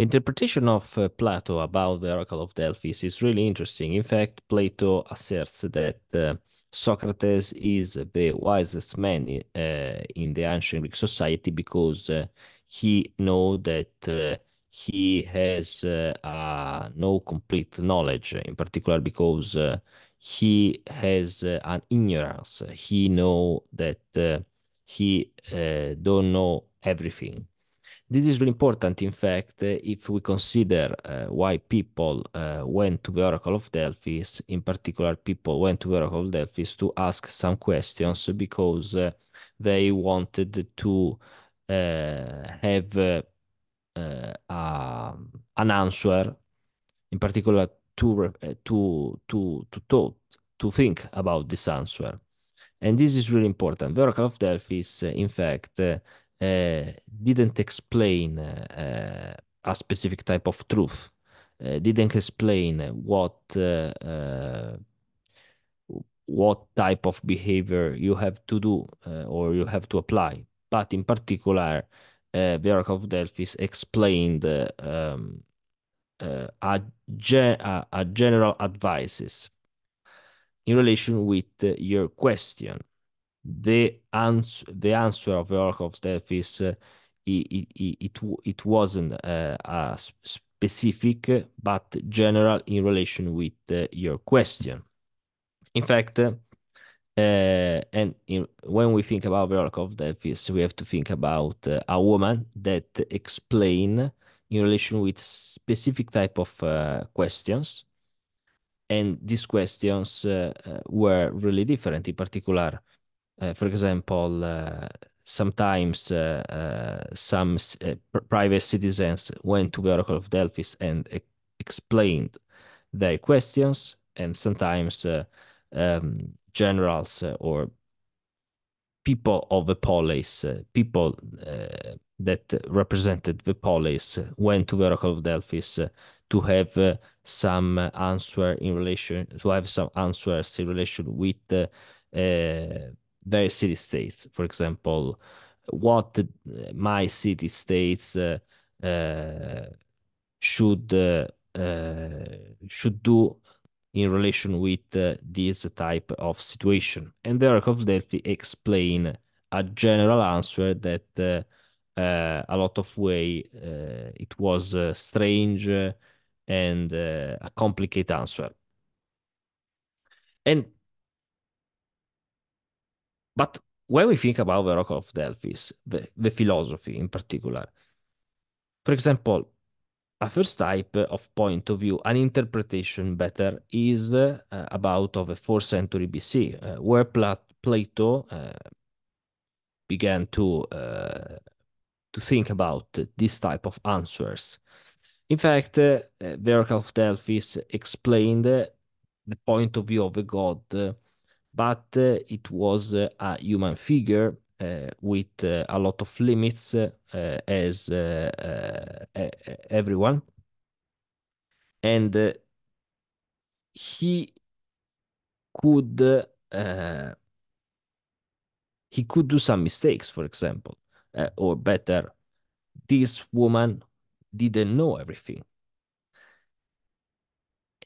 Interpretation of uh, Plato about the Oracle of Delphi is really interesting. In fact, Plato asserts that uh, Socrates is the wisest man in, uh, in the ancient Greek society because uh, he know that uh, he has uh, no complete knowledge, in particular because he has an ignorance. He know that he don't know everything this is really important, in fact, if we consider uh, why people uh, went to the Oracle of Delphi, in particular, people went to the Oracle of Delphi to ask some questions because uh, they wanted to uh, have uh, uh, um, an answer, in particular, to, to, to, to, talk, to think about this answer. And this is really important. The Oracle of Delphi is, in fact, uh, didn't explain uh, a specific type of truth, uh, didn't explain what what type of behavior you have to do uh, or you have to apply. But in particular, uh, the Arc of Delphi explained uh, um, uh, a, gen a, general advices in relation with your question the ans the answer of Yorkov's death is uh, it, it, it, it wasn't uh, a specific but general in relation with uh, your question. In fact, uh, uh and in, when we think about Yorkov death is we have to think about uh, a woman that explain in relation with specific type of uh, questions. And these questions were really different, in particular, Eh, for example, eh, sometimes eh, some private citizens went to the Oracle of Delphi and e explained their questions, and sometimes um, generals or people of the police, uh, people uh, that represented the police, went to the Oracle of Delphi to have some answer in relation to have some answers in relation with their city states. For example, what uh, my city states uh, uh, should should do in relation with uh, this type of situation. And the Oracle of Delphi explain a general answer that uh, uh, a lot of way it was strange and a complicated answer. And but when we think about the Rock of Delphi, the, the philosophy in particular, for example, a first type of point of view, an interpretation better, is uh, about of a fourth century BC, uh, where Plato uh, began to uh, to think about this type of answers. In fact, uh, the Oracle of Delphi explained the point of view of a god uh, but uh, it was uh, a human figure uh, with a lot of limits as everyone. And he could he could do some mistakes, for example, uh, or better, this woman didn't know everything.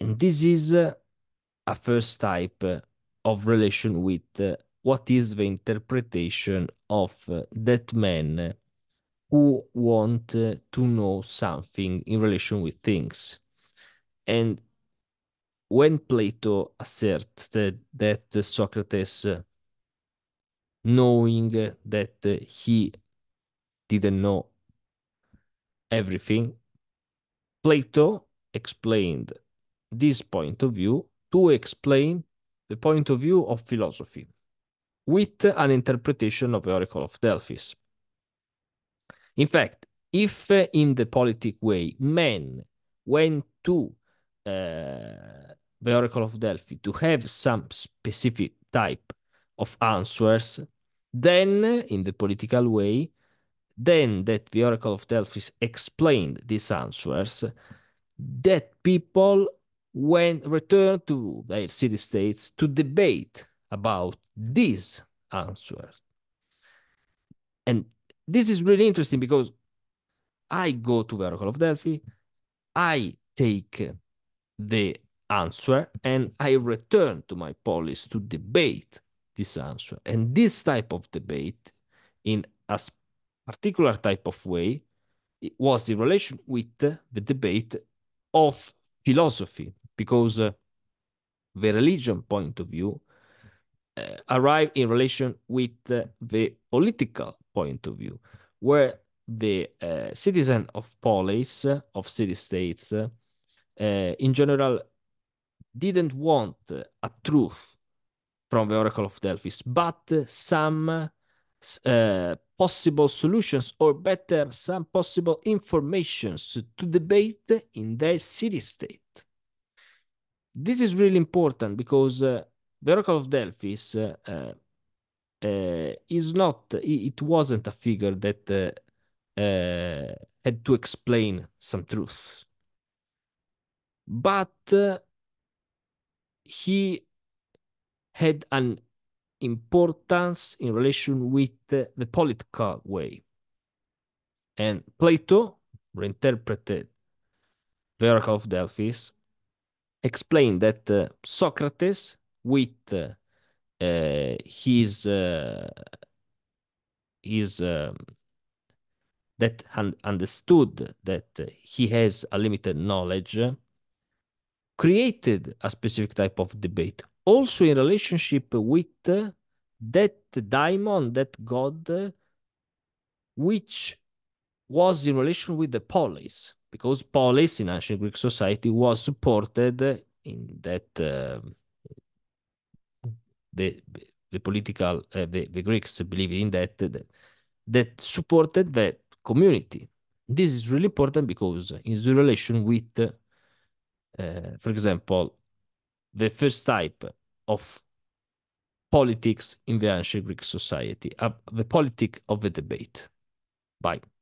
And this is uh, a first type of relation with uh, what is the interpretation of uh, that man who want uh, to know something in relation with things. And when Plato asserted that Socrates, uh, knowing that uh, he didn't know everything, Plato explained this point of view to explain the point of view of philosophy, with an interpretation of the Oracle of Delphi's. In fact, if uh, in the politic way men went to uh, the Oracle of Delphi to have some specific type of answers, then in the political way, then that the Oracle of Delphi explained these answers, that people when returned to their city states to debate about this answer, And this is really interesting because I go to the Oracle of Delphi, I take the answer, and I return to my polis to debate this answer. And this type of debate, in a particular type of way, was in relation with the debate of philosophy because uh, the religion point of view uh, arrive in relation with uh, the political point of view, where the uh, citizen of polis, uh, of city-states, uh, in general, didn't want a truth from the Oracle of Delphi, but some possible solutions, or better, some possible informations to debate in their city-state this is really important because uh, the Oracle of Delphi is, uh, uh, uh is not, it wasn't a figure that uh, had to explain some truth. But he had an importance in relation with the, the, political way. And Plato reinterpreted the Oracle of Delphi explained that uh, Socrates, with uh, uh, his uh, his um, that un- understood that he has a limited knowledge, created a specific type of debate, also in relationship with that daimon, that god, which was in relation with the polis, because polis in ancient Greek society was supported in that uh, the the political uh, the, the Greeks believed in that, that that supported the community. This is really important because in relation with, uh, for example, the first type of politics in the ancient Greek society, uh, the politic of the debate. by